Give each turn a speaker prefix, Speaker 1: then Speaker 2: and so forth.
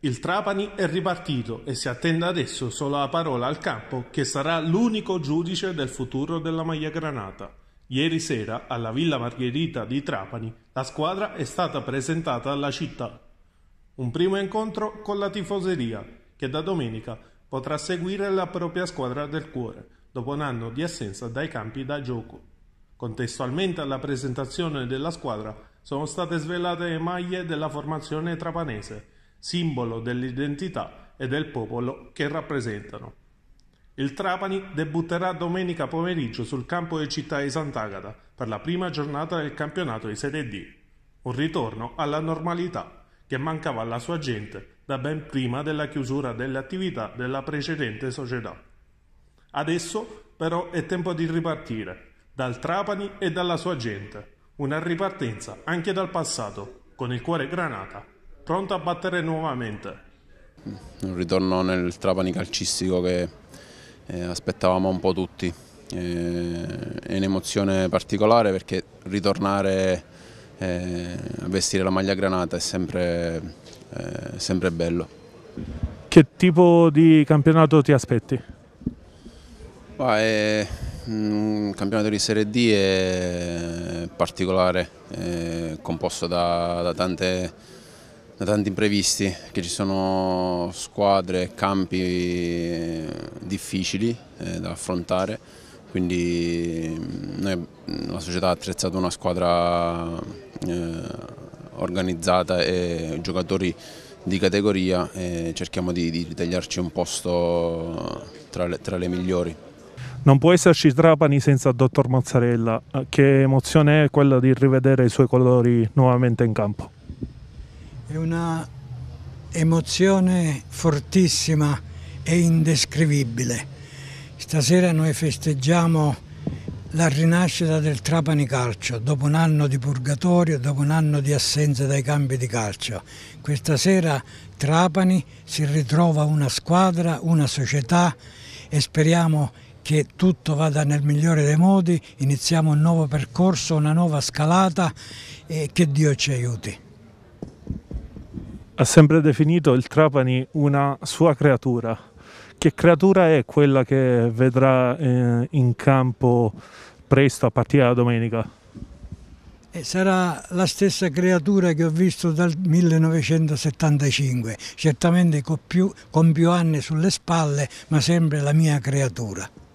Speaker 1: Il Trapani è ripartito e si attende adesso solo la parola al campo che sarà l'unico giudice del futuro della maglia granata. Ieri sera alla Villa Margherita di Trapani la squadra è stata presentata alla città. Un primo incontro con la tifoseria che da domenica potrà seguire la propria squadra del cuore dopo un anno di assenza dai campi da gioco. Contestualmente alla presentazione della squadra sono state svelate le maglie della formazione trapanese simbolo dell'identità e del popolo che rappresentano. Il Trapani debutterà domenica pomeriggio sul campo di Città di Sant'Agata per la prima giornata del campionato di Serie D, un ritorno alla normalità che mancava alla sua gente da ben prima della chiusura delle attività della precedente società. Adesso però è tempo di ripartire, dal Trapani e dalla sua gente, una ripartenza anche dal passato, con il cuore granata pronto a battere nuovamente.
Speaker 2: Un ritorno nel Trapani calcistico che eh, aspettavamo un po' tutti. Eh, è un'emozione particolare perché ritornare eh, a vestire la maglia granata è sempre, eh, sempre bello.
Speaker 3: Che tipo di campionato ti aspetti?
Speaker 2: Bah, è mm, un campionato di Serie D è particolare, è composto da, da tante da tanti imprevisti, che ci sono squadre, campi eh, difficili eh, da affrontare, quindi mm, noi, mm, la società ha attrezzato una squadra eh, organizzata e giocatori di categoria e cerchiamo di, di tagliarci un posto tra le, tra le migliori.
Speaker 3: Non può esserci Trapani senza il dottor Mozzarella. Eh, che emozione è quella di rivedere i suoi colori nuovamente in campo?
Speaker 4: È una emozione fortissima e indescrivibile. Stasera noi festeggiamo la rinascita del Trapani Calcio, dopo un anno di purgatorio, dopo un anno di assenza dai campi di calcio. Questa sera Trapani si ritrova una squadra, una società e speriamo che tutto vada nel migliore dei modi, iniziamo un nuovo percorso, una nuova scalata e che Dio ci aiuti
Speaker 3: ha sempre definito il Trapani una sua creatura. Che creatura è quella che vedrà eh, in campo presto a partire da domenica?
Speaker 4: E eh, sarà la stessa creatura che ho visto dal 1975, certamente con più, con più anni sulle spalle, ma sempre la mia creatura.